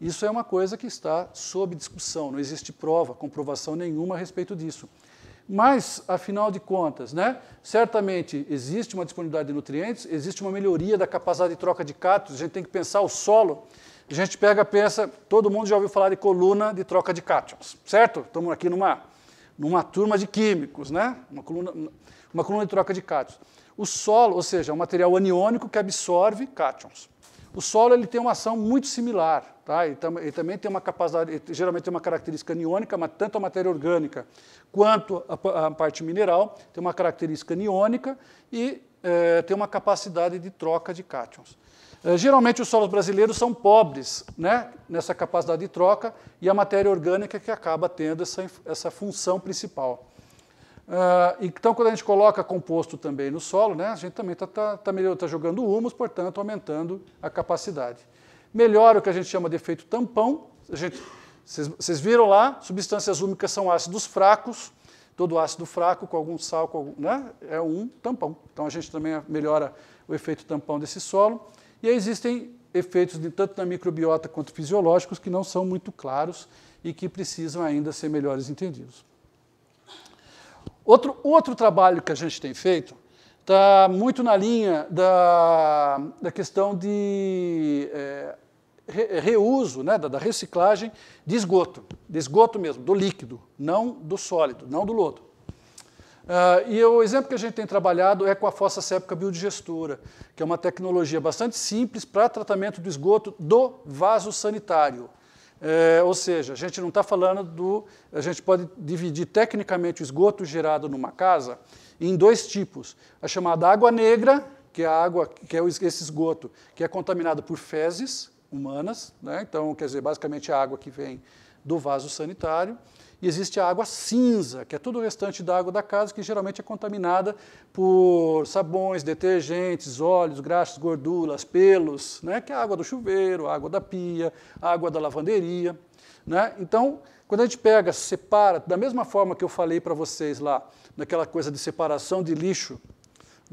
Isso é uma coisa que está sob discussão, não existe prova, comprovação nenhuma a respeito disso. Mas, afinal de contas, né, certamente existe uma disponibilidade de nutrientes, existe uma melhoria da capacidade de troca de cátions, a gente tem que pensar o solo. A gente pega, pensa, todo mundo já ouviu falar de coluna de troca de cátions, certo? Estamos aqui numa numa turma de químicos, né? uma, coluna, uma coluna de troca de cátions. O solo, ou seja, é um material aniônico que absorve cátions. O solo ele tem uma ação muito similar, tá? ele, tam, ele também tem uma capacidade, geralmente tem uma característica aniônica, mas tanto a matéria orgânica quanto a, a parte mineral tem uma característica aniônica e é, tem uma capacidade de troca de cátions. Eh, geralmente os solos brasileiros são pobres né, nessa capacidade de troca e a matéria orgânica que acaba tendo essa, essa função principal. Uh, então, quando a gente coloca composto também no solo, né, a gente também está tá, tá, tá, tá jogando humus, portanto, aumentando a capacidade. Melhora o que a gente chama de efeito tampão. Vocês viram lá, substâncias úmicas são ácidos fracos, todo ácido fraco com algum sal com algum, né, é um tampão. Então, a gente também melhora o efeito tampão desse solo. E aí existem efeitos de, tanto na microbiota quanto fisiológicos que não são muito claros e que precisam ainda ser melhores entendidos. Outro, outro trabalho que a gente tem feito está muito na linha da, da questão de é, re, reuso, né, da, da, reciclagem de esgoto, de esgoto mesmo, do líquido, não do sólido, não do lodo. Uh, e o exemplo que a gente tem trabalhado é com a fossa séptica biodigestora, que é uma tecnologia bastante simples para tratamento do esgoto do vaso sanitário. É, ou seja, a gente não está falando do. A gente pode dividir tecnicamente o esgoto gerado numa casa em dois tipos: a chamada água negra, que é a água, que é esse esgoto que é contaminado por fezes humanas, né? então, quer dizer, basicamente é a água que vem do vaso sanitário e existe a água cinza, que é todo o restante da água da casa, que geralmente é contaminada por sabões, detergentes, óleos, graxas, gorduras, pelos, né? que é a água do chuveiro, a água da pia, a água da lavanderia. Né? Então, quando a gente pega, separa, da mesma forma que eu falei para vocês lá, naquela coisa de separação de lixo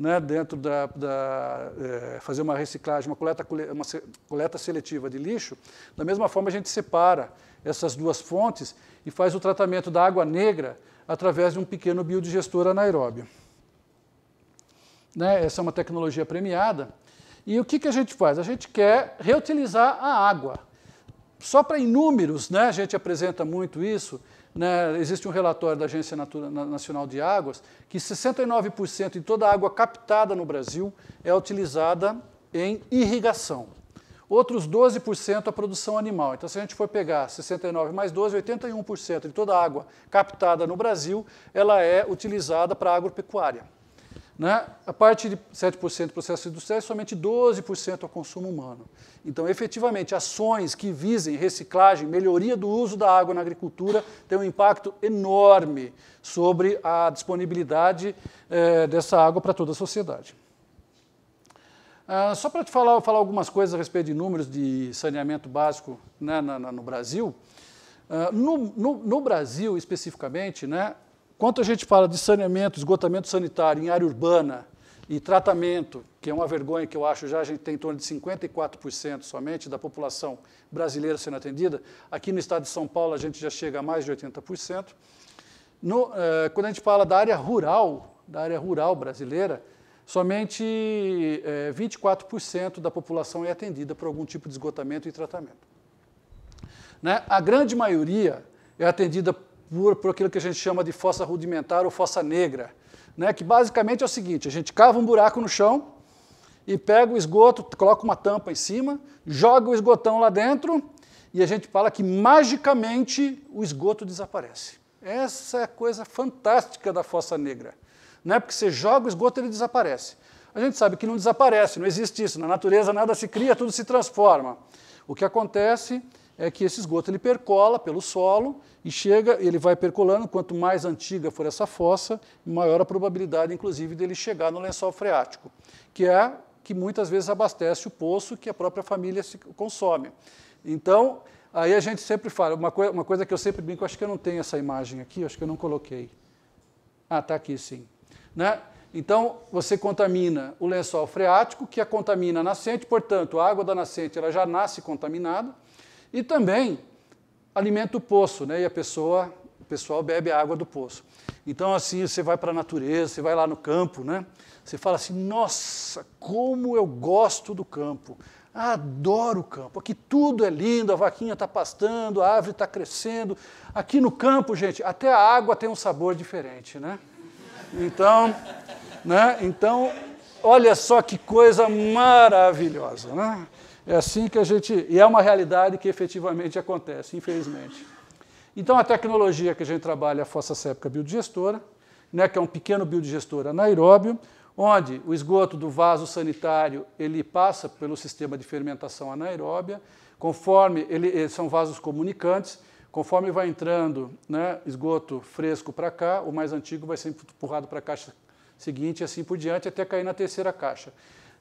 né, dentro da, da é, fazer uma reciclagem, uma coleta, uma coleta seletiva de lixo, da mesma forma a gente separa essas duas fontes e faz o tratamento da água negra através de um pequeno biodigestor anaeróbio. Né, essa é uma tecnologia premiada. E o que, que a gente faz? A gente quer reutilizar a água. Só para inúmeros, né, a gente apresenta muito isso, né, existe um relatório da Agência Nacional de Águas que 69% de toda a água captada no Brasil é utilizada em irrigação. Outros 12% a produção animal. Então, se a gente for pegar 69 mais 12, 81% de toda a água captada no Brasil, ela é utilizada para agropecuária. Né? A parte de 7% processos industriais, somente 12% ao é consumo humano. Então, efetivamente, ações que visem reciclagem, melhoria do uso da água na agricultura, têm um impacto enorme sobre a disponibilidade eh, dessa água para toda a sociedade. Ah, só para te falar, falar algumas coisas a respeito de números de saneamento básico né, na, na, no Brasil. Ah, no, no, no Brasil, especificamente, né, Quanto a gente fala de saneamento, esgotamento sanitário em área urbana e tratamento, que é uma vergonha que eu acho já, a gente tem em torno de 54% somente da população brasileira sendo atendida. Aqui no estado de São Paulo a gente já chega a mais de 80%. No, eh, quando a gente fala da área rural, da área rural brasileira, somente 24% eh, da população é atendida por algum tipo de esgotamento e tratamento. Né? A grande maioria é atendida por, por aquilo que a gente chama de fossa rudimentar ou fossa negra, né? que basicamente é o seguinte, a gente cava um buraco no chão e pega o esgoto, coloca uma tampa em cima, joga o esgotão lá dentro e a gente fala que magicamente o esgoto desaparece. Essa é a coisa fantástica da fossa negra. né? porque você joga o esgoto ele desaparece. A gente sabe que não desaparece, não existe isso. Na natureza nada se cria, tudo se transforma. O que acontece é que esse esgoto ele percola pelo solo e chega, ele vai percolando, quanto mais antiga for essa fossa, maior a probabilidade, inclusive, dele chegar no lençol freático, que é que muitas vezes abastece o poço que a própria família se consome. Então, aí a gente sempre fala, uma, coi uma coisa que eu sempre brinco, acho que eu não tenho essa imagem aqui, acho que eu não coloquei. Ah, está aqui sim. Né? Então, você contamina o lençol freático, que a contamina a nascente, portanto, a água da nascente ela já nasce contaminada, e também alimenta o poço, né? E a pessoa, o pessoal bebe a água do poço. Então, assim, você vai para a natureza, você vai lá no campo, né? Você fala assim: nossa, como eu gosto do campo. Adoro o campo. Aqui tudo é lindo, a vaquinha está pastando, a árvore está crescendo. Aqui no campo, gente, até a água tem um sabor diferente, né? Então, né? Então, olha só que coisa maravilhosa, né? É assim que a gente. E é uma realidade que efetivamente acontece, infelizmente. Então, a tecnologia que a gente trabalha é a fossa séptica biodigestora, né, que é um pequeno biodigestor anaeróbio, onde o esgoto do vaso sanitário ele passa pelo sistema de fermentação anaeróbia, conforme ele, eh, são vasos comunicantes, conforme vai entrando né, esgoto fresco para cá, o mais antigo vai ser empurrado para a caixa seguinte e assim por diante, até cair na terceira caixa.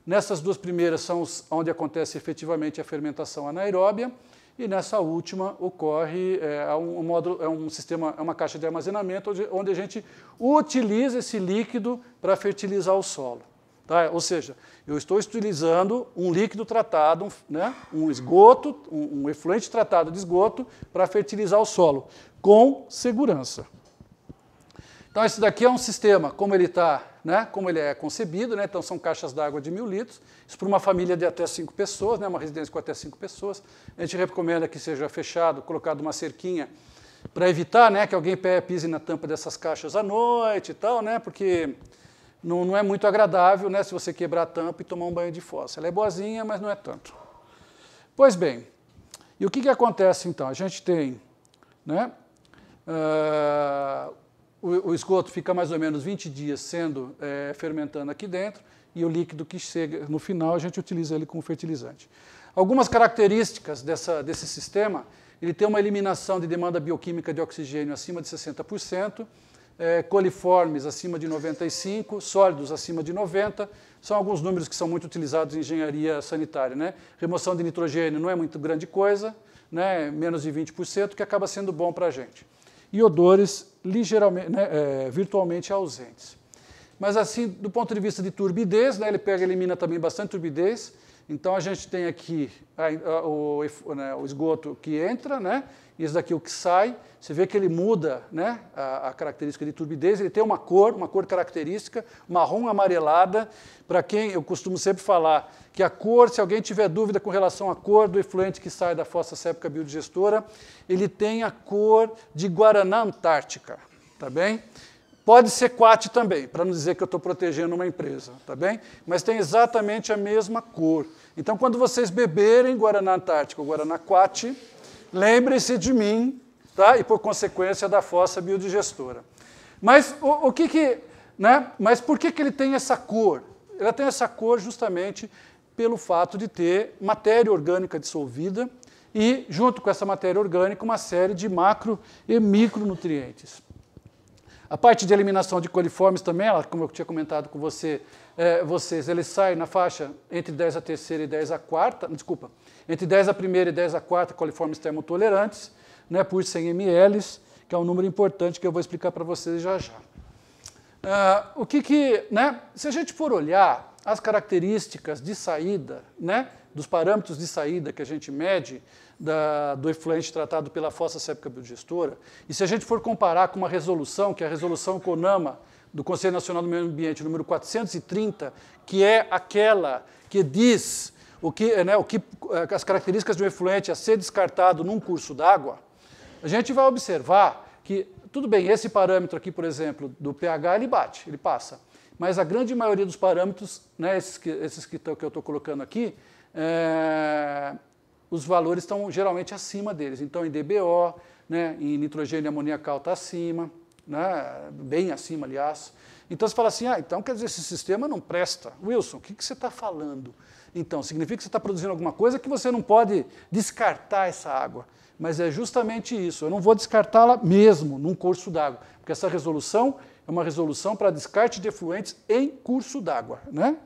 Nessas duas primeiras são onde acontece efetivamente a fermentação anaeróbia e nessa última ocorre é, é um, um módulo, é um sistema, é uma caixa de armazenamento onde, onde a gente utiliza esse líquido para fertilizar o solo. Tá? Ou seja, eu estou utilizando um líquido tratado, um, né, um esgoto, um, um efluente tratado de esgoto para fertilizar o solo com segurança. Então, isso daqui é um sistema, como ele está, né, como ele é concebido, né, então são caixas d'água de mil litros, isso para uma família de até cinco pessoas, né, uma residência com até cinco pessoas. A gente recomenda que seja fechado, colocado uma cerquinha para evitar né, que alguém pise na tampa dessas caixas à noite e tal, né, porque não, não é muito agradável né, se você quebrar a tampa e tomar um banho de fósforo. Ela é boazinha, mas não é tanto. Pois bem, e o que, que acontece então? A gente tem né, uh, o, o esgoto fica mais ou menos 20 dias sendo é, fermentando aqui dentro e o líquido que chega no final a gente utiliza ele como fertilizante. Algumas características dessa, desse sistema, ele tem uma eliminação de demanda bioquímica de oxigênio acima de 60%, é, eh, coliformes acima de 95, sólidos acima de 90, são alguns números que são muito utilizados em engenharia sanitária. Né? Remoção de nitrogênio não é muito grande coisa, né? menos de 20%, que acaba sendo bom para a gente e odores ligeiramente, né, é, virtualmente ausentes. Mas assim, do ponto de vista de turbidez, né, ele pega e elimina também bastante turbidez. Então a gente tem aqui a, a, o, né, o, esgoto que entra, né? Isso daqui é o que sai. Você vê que ele muda, né? A, a, característica de turbidez. Ele tem uma cor, uma cor característica, marrom amarelada para quem eu costumo sempre falar que a cor, se alguém tiver dúvida com relação à cor do efluente que sai da fossa séptica biodigestora, ele tem a cor de Guaraná Antártica, tá bem? Pode ser quate também, para não dizer que eu estou protegendo uma empresa, tá bem? Mas tem exatamente a mesma cor. Então, quando vocês beberem Guaraná Antártico ou Guaraná quate, lembrem-se de mim, tá? E por consequência da fossa biodigestora. Mas o, o que que, né? Mas por que que ele tem essa cor? Ela tem essa cor justamente pelo fato de ter matéria orgânica dissolvida e, junto com essa matéria orgânica, uma série de macro e micronutrientes. A parte de eliminação de coliformes também, ela, como eu tinha comentado com você, é, vocês, ele sai na faixa entre 10 a terceira e 10 a quarta, desculpa, entre 10 a primeira e 10 a quarta coliformes termotolerantes, né, por 100 ml, que é um número importante que eu vou explicar para vocês já já. Uh, o que que, né? Se a gente for olhar as características de saída, né? Dos parâmetros de saída que a gente mede da, do efluente tratado pela fossa séptica biodigestora, e se a gente for comparar com uma resolução, que é a resolução CONAMA do Conselho Nacional do Meio Ambiente, número 430, que é aquela que diz o que, né, o que eh, as características de um efluente a ser descartado num curso d'água, a gente vai observar que, tudo bem, esse parâmetro aqui, por exemplo, do pH, ele bate, ele passa. Mas a grande maioria dos parâmetros, né, esses que, esses que, tô, que eu estou colocando aqui, é, os valores estão geralmente acima deles. Então, em DBO, né, em nitrogênio amoniacal está acima, né, bem acima, aliás. Então, você fala assim, ah, então quer dizer, esse sistema não presta. Wilson, o que, que você está falando? Então, significa que você está produzindo alguma coisa que você não pode descartar essa água mas é justamente isso. Eu não vou descartá-la mesmo num curso d'água, porque essa resolução é uma resolução para descarte de efluentes em curso d'água, né?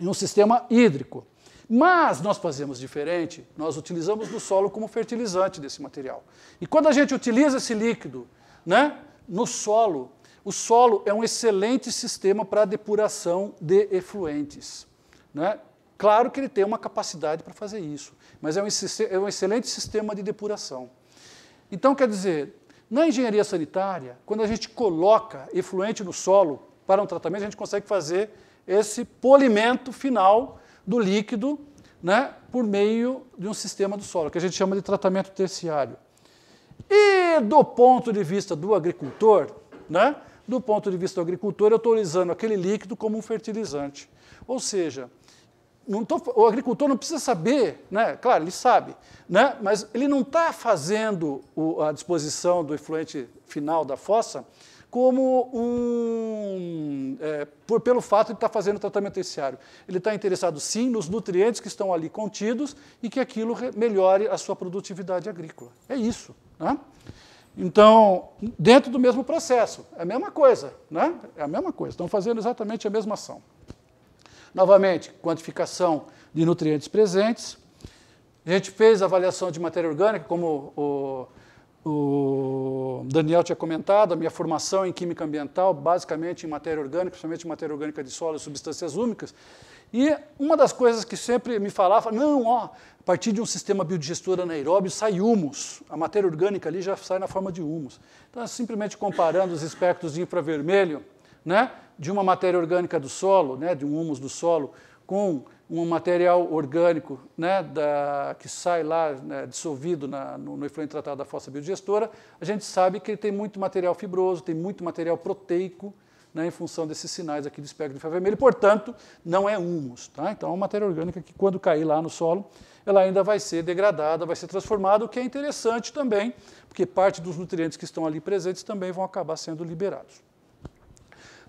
em um sistema hídrico. Mas nós fazemos diferente, nós utilizamos no solo como fertilizante desse material. E quando a gente utiliza esse líquido né, no solo, o solo é um excelente sistema para depuração de efluentes. Né? Claro que ele tem uma capacidade para fazer isso, mas é um, é um excelente sistema de depuração. Então, quer dizer, na engenharia sanitária, quando a gente coloca efluente no solo para um tratamento, a gente consegue fazer esse polimento final do líquido né, por meio de um sistema do solo, que a gente chama de tratamento terciário. E do ponto de vista do agricultor, né, do ponto de vista do agricultor, eu estou usando aquele líquido como um fertilizante. Ou seja, não tô, o agricultor não precisa saber, né? claro, ele sabe, né? mas ele não está fazendo o, a disposição do efluente final da fossa como um. É, por, pelo fato de estar tá fazendo tratamento terciário. Ele está interessado, sim, nos nutrientes que estão ali contidos e que aquilo melhore a sua produtividade agrícola. É isso. Né? Então, dentro do mesmo processo, é a mesma coisa, né? É a mesma coisa, estão fazendo exatamente a mesma ação. Novamente, quantificação de nutrientes presentes. A gente fez avaliação de matéria orgânica, como o, o Daniel tinha comentado, a minha formação em química ambiental, basicamente em matéria orgânica, principalmente em matéria orgânica de solo e substâncias úmicas. E uma das coisas que sempre me falava, não, ó, a partir de um sistema biodigestor anaeróbio sai humus. A matéria orgânica ali já sai na forma de humus. Então, é simplesmente comparando os espectros de infravermelho né, de uma matéria orgânica do solo, né, de um humus do solo, com um material orgânico né, da, que sai lá né, dissolvido na, no, no efluente tratado da fossa biodigestora, a gente sabe que ele tem muito material fibroso, tem muito material proteico, né, em função desses sinais aqui do espectro infravermelho, portanto, não é humus. Tá? Então, é uma matéria orgânica que, quando cair lá no solo, ela ainda vai ser degradada, vai ser transformada, o que é interessante também, porque parte dos nutrientes que estão ali presentes também vão acabar sendo liberados.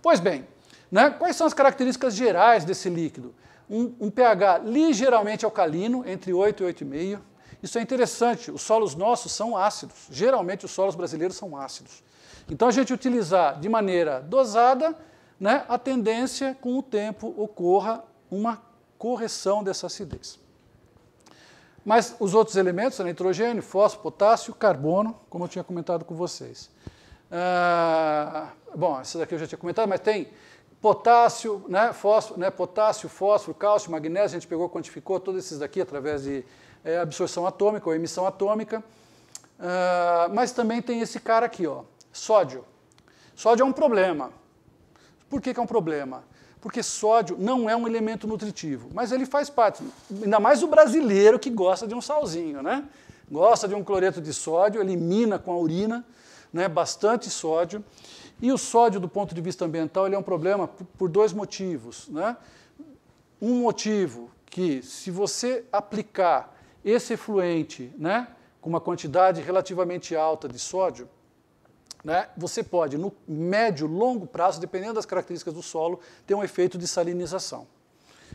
Pois bem, né, quais são as características gerais desse líquido? Um, um pH ligeiramente alcalino, entre 8 e 8,5. Isso é interessante, os solos nossos são ácidos. Geralmente os solos brasileiros são ácidos. Então a gente utilizar de maneira dosada, né, a tendência com o tempo ocorra uma correção dessa acidez. Mas os outros elementos, nitrogênio, fósforo, potássio, carbono, como eu tinha comentado com vocês. Ah, bom, essa daqui eu já tinha comentado, mas tem potássio, né, fósforo, né, potássio, fósforo, cálcio, magnésio, a gente pegou, quantificou todos esses daqui através de é, absorção atômica ou emissão atômica. Ah, mas também tem esse cara aqui, ó, sódio. Sódio é um problema. Por que, que é um problema? porque sódio não é um elemento nutritivo, mas ele faz parte, ainda mais o brasileiro que gosta de um salzinho, né? Gosta de um cloreto de sódio, elimina com a urina, né, bastante sódio. E o sódio, do ponto de vista ambiental, ele é um problema por dois motivos. Né? Um motivo que, se você aplicar esse efluente né, com uma quantidade relativamente alta de sódio, né, você pode, no médio, longo prazo, dependendo das características do solo, ter um efeito de salinização.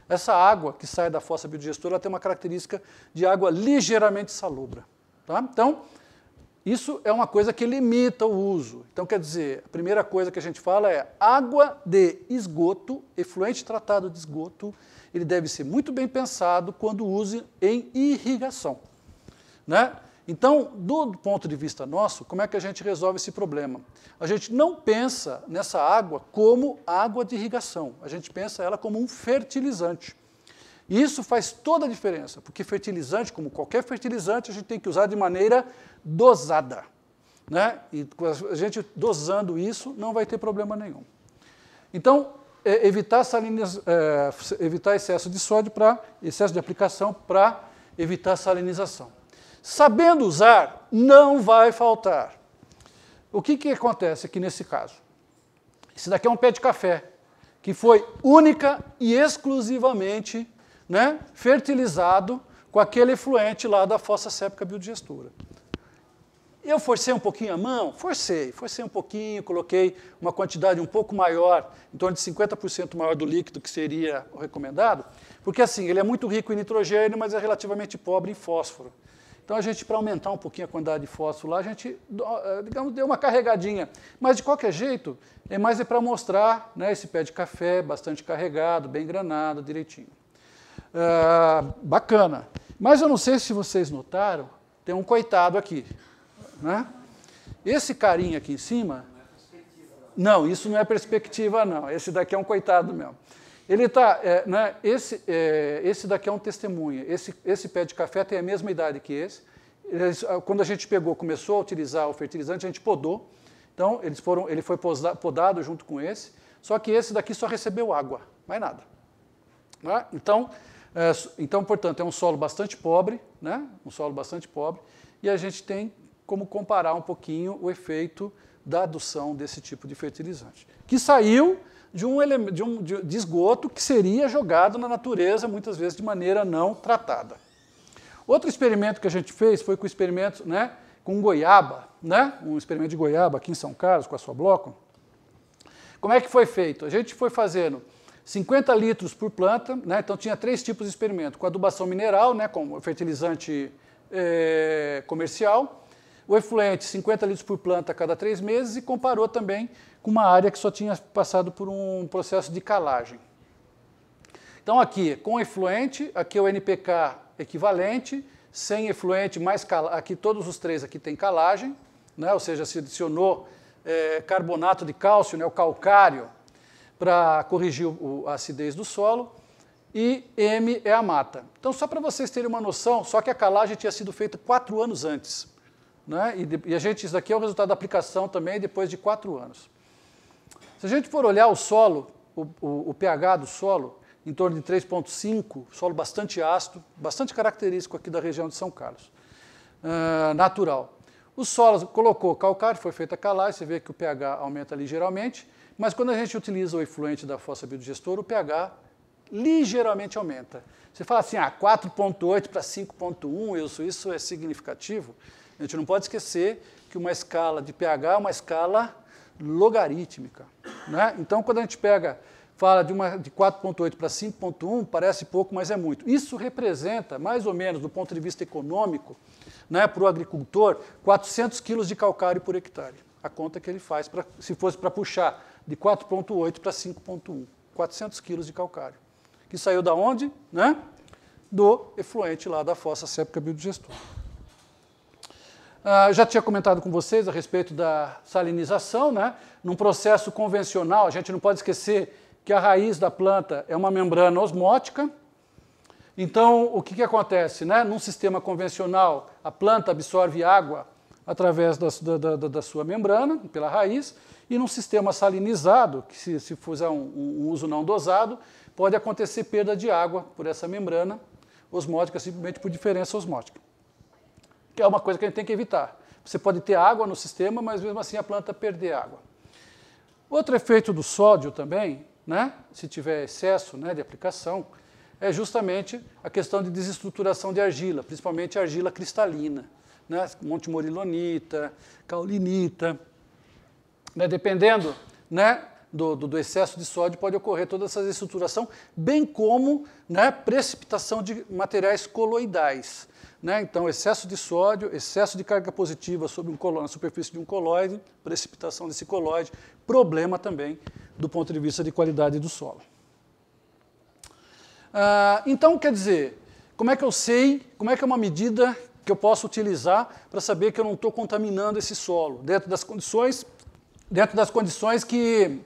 Essa água que sai da fossa biodigestora tem uma característica de água ligeiramente salobra. Tá? Então, isso é uma coisa que limita o uso. Então, quer dizer, a primeira coisa que a gente fala é água de esgoto, efluente tratado de esgoto, ele deve ser muito bem pensado quando use em irrigação. Né? Então, do ponto de vista nosso, como é que a gente resolve esse problema? A gente não pensa nessa água como água de irrigação, a gente pensa ela como um fertilizante. E isso faz toda a diferença, porque fertilizante, como qualquer fertilizante, a gente tem que usar de maneira dosada. Né? E a gente dosando isso não vai ter problema nenhum. Então, é, evitar, saliniz, é, evitar excesso de sódio para excesso de aplicação para evitar salinização. Sabendo usar, não vai faltar. O que, que acontece aqui nesse caso? Esse daqui é um pé de café, que foi única e exclusivamente né, fertilizado com aquele efluente lá da fossa séptica biodigestora. Eu forcei um pouquinho a mão? Forcei, forcei um pouquinho, coloquei uma quantidade um pouco maior, em torno de 50% maior do líquido que seria o recomendado, porque assim, ele é muito rico em nitrogênio, mas é relativamente pobre em fósforo. Então a gente, para aumentar um pouquinho a quantidade de fósforo lá, a gente, é, digamos, deu uma carregadinha. Mas de qualquer jeito, é mais é para mostrar né, esse pé de café bastante carregado, bem granado, direitinho. Ah, bacana. Mas eu não sei se vocês notaram, tem um coitado aqui. Né? Esse carinha aqui em cima. Não, isso não é perspectiva, não. Esse daqui é um coitado mesmo. Ele está é, né, esse, é, esse daqui é um testemunha. Esse, esse pé de café tem a mesma idade que esse. Eles, ah, quando a gente pegou, começou a utilizar o fertilizante, a gente podou. Então, eles foram, ele foi podado junto com esse. Só que esse daqui só recebeu água, mais nada. Né? Então, é, então, portanto, é um solo bastante pobre, né? um solo bastante pobre, e a gente tem como comparar um pouquinho o efeito da adução desse tipo de fertilizante, que saiu de um, de um de esgoto que seria jogado na natureza, muitas vezes de maneira não tratada. Outro experimento que a gente fez foi com o experimento né, com goiaba, né, um experimento de goiaba aqui em São Carlos, com a sua bloco. Como é que foi feito? A gente foi fazendo 50 litros por planta, né? então tinha três tipos de experimento, com adubação mineral, né? com fertilizante é, comercial, o efluente 50 litros por planta a cada três meses e comparou também com uma área que só tinha passado por um processo de calagem. Então aqui, com efluente, aqui é o NPK equivalente, sem efluente, mais cal... aqui todos os três aqui tem calagem, né? ou seja, se adicionou é, carbonato de cálcio, né? o calcário, para corrigir o, a acidez do solo, e M é a mata. Então, só para vocês terem uma noção, só que a calagem tinha sido feita quatro anos antes. Né? E, de, e, a gente, isso daqui é o resultado da aplicação também depois de quatro anos. Se a gente for olhar o solo, o, o, o pH do solo, em torno de 3,5, solo bastante ácido, bastante característico aqui da região de São Carlos, uh, natural. O solo colocou calcário, foi feita calagem, você vê que o pH aumenta ligeiramente, mas quando a gente utiliza o efluente da fossa biodigestora, o pH ligeiramente aumenta. Você fala assim, ah, 4.8 para 5.1, isso, isso é significativo. A gente não pode esquecer que uma escala de pH é uma escala logarítmica. Né? Então, quando a gente pega, fala de, uma, de 4.8 para 5.1, parece pouco, mas é muito. Isso representa, mais ou menos, do ponto de vista econômico, né, para o agricultor, 400 quilos de calcário por hectare. A conta que ele faz, pra, se fosse para puxar de 4,8 para 5,1, 400 quilos de calcário, que saiu da onde? Né? Do efluente lá da fossa séptica biodigestora. Ah, já tinha comentado com vocês a respeito da salinização, né? Num processo convencional, a gente não pode esquecer que a raiz da planta é uma membrana osmótica. Então, o que, que acontece? Né? Num sistema convencional, a planta absorve água através da, da, da, da sua membrana, pela raiz, e num sistema salinizado, que se, se fizer um, um uso não dosado, pode acontecer perda de água por essa membrana osmótica, simplesmente por diferença osmótica. Que é uma coisa que a gente tem que evitar. Você pode ter água no sistema, mas mesmo assim a planta perder água. Outro efeito do sódio também, né, se tiver excesso né, de aplicação, é justamente a questão de desestruturação de argila, principalmente argila cristalina, né, monte morilonita, caulinita, né? Dependendo né, do, do, do, excesso de sódio, pode ocorrer toda essa estruturação bem como né, precipitação de materiais coloidais. Né? Então, excesso de sódio, excesso de carga positiva sobre um colo, na superfície de um colóide, precipitação desse colóide, problema também do ponto de vista de qualidade do solo. Ah, então, quer dizer, como é que eu sei, como é que é uma medida que eu posso utilizar para saber que eu não estou contaminando esse solo, dentro das condições dentro das condições que,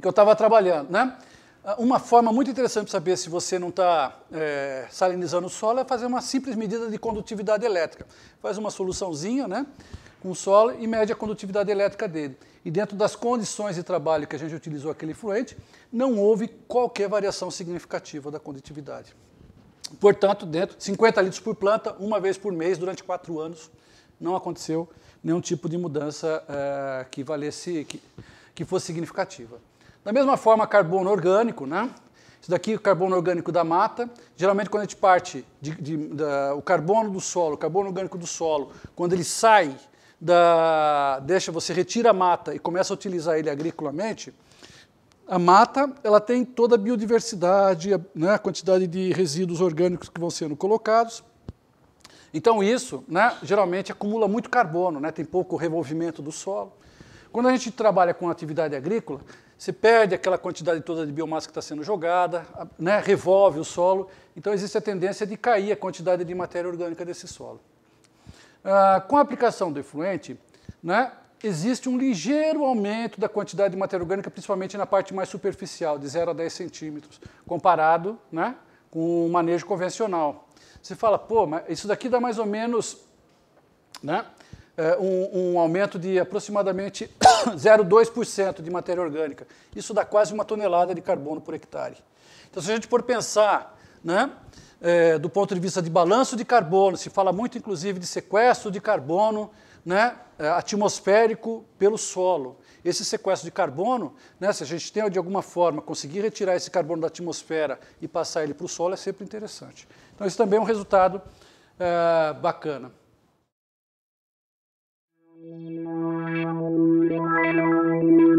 que eu estava trabalhando. Né? Ah, uma forma muito interessante de saber se você não está é, eh, salinizando o solo é fazer uma simples medida de condutividade elétrica. Faz uma soluçãozinha né, com solo e mede a condutividade elétrica dele. E dentro das condições de trabalho que a gente utilizou aquele fluente, não houve qualquer variação significativa da condutividade. Portanto, dentro 50 litros por planta, uma vez por mês, durante quatro anos, não aconteceu nenhum tipo de mudança é, que valesse, que, que fosse significativa. Da mesma forma, carbono orgânico, né? Isso daqui é o carbono orgânico da mata. Geralmente, quando a gente parte de, de, da, o carbono do solo, o carbono orgânico do solo, quando ele sai da, deixa você retira a mata e começa a utilizar ele agriculamente, a mata ela tem toda a biodiversidade, né, a quantidade de resíduos orgânicos que vão sendo colocados. Então isso, né, geralmente acumula muito carbono, né, tem pouco revolvimento do solo. Quando a gente trabalha com atividade agrícola, se perde aquela quantidade toda de biomassa que está sendo jogada, né, revolve o solo, então existe a tendência de cair a quantidade de matéria orgânica desse solo. Ah, com a aplicação do efluente, né, existe um ligeiro aumento da quantidade de matéria orgânica, principalmente na parte mais superficial, de 0 a 10 centímetros, comparado né, com o manejo convencional. Você fala, pô, mas isso daqui dá mais ou menos né, eh, um, um aumento de aproximadamente 0,2% de matéria orgânica. Isso dá quase uma tonelada de carbono por hectare. Então, se a gente for pensar né, é, do ponto de vista de balanço de carbono, se fala muito inclusive de sequestro de carbono né, eh, atmosférico pelo solo. Esse sequestro de carbono, né, se a gente tem de alguma forma conseguir retirar esse carbono da atmosfera e passar ele para o solo, é sempre interessante. Então, isso também é um resultado é, bacana. Música